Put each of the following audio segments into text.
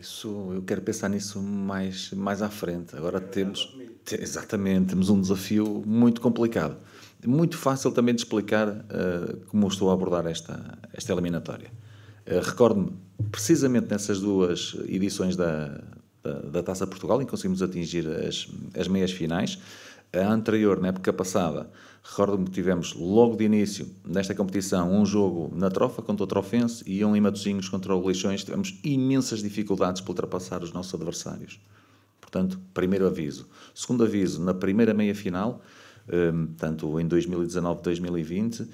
Isso, eu quero pensar nisso mais, mais à frente. Agora temos, exatamente, temos um desafio muito complicado. Muito fácil também de explicar uh, como estou a abordar esta, esta eliminatória. Uh, Recordo-me, precisamente nessas duas edições da, da, da, Taça Portugal, em que conseguimos atingir as, as meias finais, a anterior, na época passada, recordo-me que tivemos logo de início, nesta competição, um jogo na Trofa contra o Trofense e um em Matosinhos contra o Leixões. Tivemos imensas dificuldades para ultrapassar os nossos adversários. Portanto, primeiro aviso. Segundo aviso, na primeira meia-final, hum, tanto em 2019-2020, hum,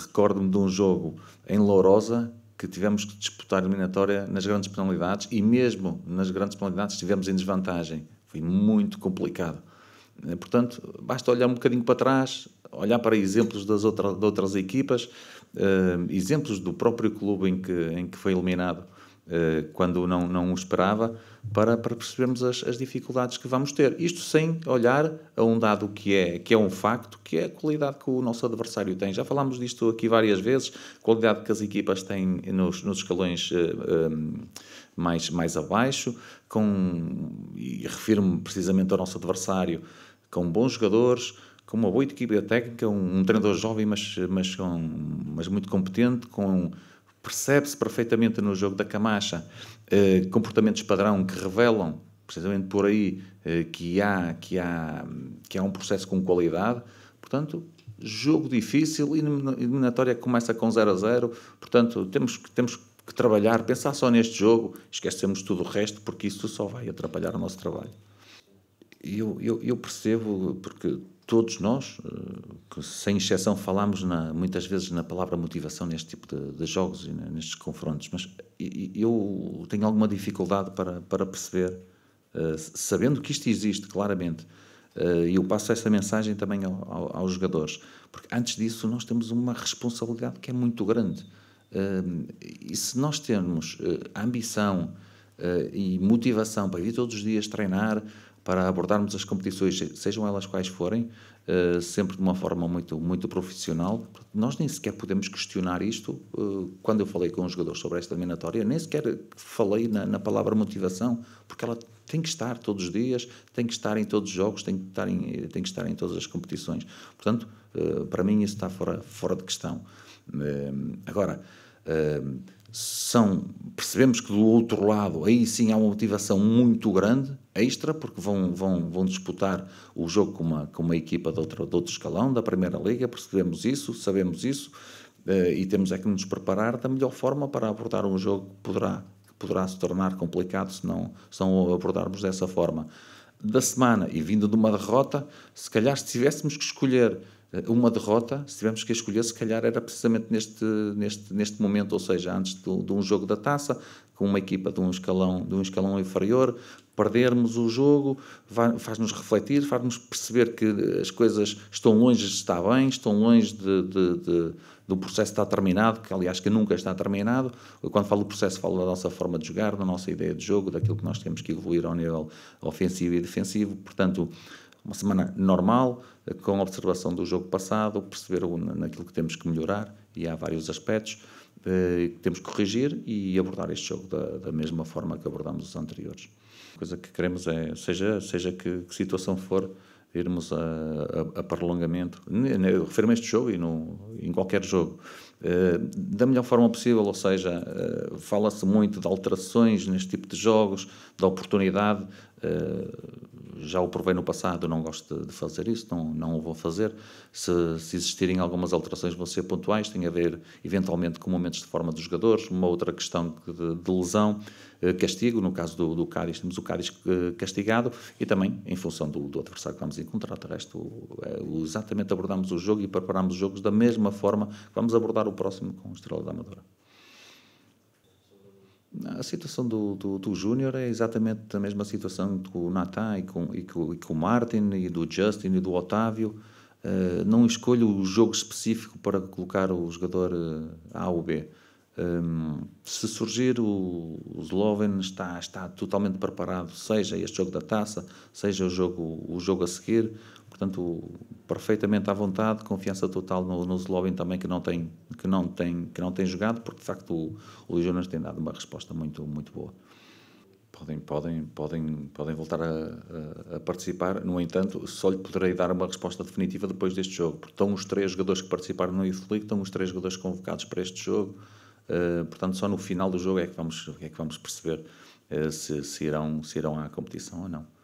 recordo-me de um jogo em Lourosa que tivemos que disputar a eliminatória nas grandes penalidades e mesmo nas grandes penalidades tivemos em desvantagem. Foi muito complicado. Né? Portanto, basta olhar um bocadinho para trás, olhar para exemplos das outra, de outras equipas, uh, exemplos do próprio clube em que, em que foi eliminado uh, quando não, não o esperava, para, para percebermos as, as, dificuldades que vamos ter. Isto sem olhar a um dado que é, que é um facto, que é a qualidade que o nosso adversário tem. Já falámos disto aqui várias vezes, qualidade que as equipas têm nos, nos escalões. Uh, eh, um, mais, mais abaixo, com, e refiro-me precisamente ao nosso adversário, com bons jogadores, com uma boa equipa técnica, um, um, treinador jovem, mas, mas, com, mas muito competente, com percebe-se perfeitamente no jogo da Camacha eh, comportamentos padrão que revelam, precisamente por aí, eh, que, há, que, há, que há um processo com qualidade. Portanto, jogo difícil, eliminatória começa com 0 a 0. Portanto, temos, temos que trabalhar, pensar só neste jogo, esquecemos tudo o resto, porque isso só vai atrapalhar o nosso trabalho eu, eu, eu, percebo, porque todos nós, eh, sem exceção, falamos na, muitas vezes na palavra motivação neste tipo de, de jogos e nestes confrontos, mas eu tenho alguma dificuldade para, para perceber, eh, sabendo que isto existe claramente, eh, e eu passo essa mensagem também ao, aos jogadores, porque antes disso nós temos uma responsabilidade que é muito grande. E se nós temos ambição e motivação para ir todos os dias treinar, para abordarmos as competições, sejam elas quais forem, uh, sempre de uma forma muito, muito profissional. Nós nem sequer podemos questionar isto. Uh, quando eu falei com os jogadores sobre esta eliminatória, nem sequer falei na, na palavra motivação, porque ela tem que estar todos os dias, tem que estar em todos os jogos, tem que estar em, tem que estar em todas as competições. Portanto, eh, para mim isso está fora, fora de questão. Agora, são, percebemos que do outro lado aí sim há uma motivação muito grande, extra, porque vão, vão, vão disputar o jogo com uma, com uma equipa de outro, de outro escalão, da Primeira Liga, percebemos isso, sabemos isso, eh, e temos é que nos preparar da melhor forma para abordar um jogo que poderá, que poderá se tornar complicado se não, se não abordarmos dessa forma. Da semana, e vindo de uma derrota, se calhar se tivéssemos que escolher eh, uma derrota, se tivermos que escolher, se calhar era precisamente neste, neste, neste momento, ou seja, antes do, de um jogo da taça, com uma equipa de um escalão, de um escalão inferior, perdermos o jogo, faz-nos refletir, faz-nos perceber que as coisas estão longe de estar bem, estão longe de, de, de, do processo estar terminado, que aliás que nunca está terminado. Eu, quando falo do processo, falo da nossa forma de jogar, da nossa ideia de jogo, daquilo que nós temos que evoluir ao nível ofensivo e defensivo. Portanto, uma semana normal, com a observação do jogo passado, perceber naquilo que temos que melhorar, e há vários aspectos eh, que temos que corrigir e abordar este jogo da, da mesma forma que abordamos os anteriores. A coisa que queremos é, seja, seja que, que situação for, irmos a, a, a prolongamento. Eu refiro-me a este jogo e no, em qualquer jogo. Eh, da melhor forma possível, ou seja, eh, fala-se muito de alterações neste tipo de jogos, da oportunidade. Eh, já o provei no passado, não gosto de, fazer isso, não, não o vou fazer. Se, se existirem algumas alterações, vão ser pontuais, tem a ver eventualmente com momentos de forma dos jogadores, uma outra questão de, de lesão, eh, castigo, no caso do, do Cáris, temos o Cáris eh, castigado e também em função do, do adversário que vamos encontrar. De resto, é, exatamente abordamos o jogo e preparamos os jogos da mesma forma que vamos abordar o próximo com o Estrela da Amadora. A situação do, do, do Júnior é exatamente a mesma situação que o Natan e com, e, com, e com o Martin e do Justin e do Otávio. Uh, não escolho o jogo específico para colocar o jogador eh, A ou B. Um, se surgir o, o Sloven está, está totalmente preparado, seja este jogo da taça, seja o jogo, o jogo a seguir, portanto perfeitamente à vontade, confiança total no, no Sloven também que não tem que não tem que não tem jogado, porque de facto o, o Legionas tem dado uma resposta muito muito boa. Podem podem podem podem voltar a, a, a, participar. No entanto, só lhe poderei dar uma resposta definitiva depois deste jogo, porque estão os três jogadores que participaram no Youth League, estão os três jogadores convocados para este jogo. Eh, portanto, só no final do jogo é que vamos, é que vamos perceber uh, se, se, irão, se irão à competição ou não.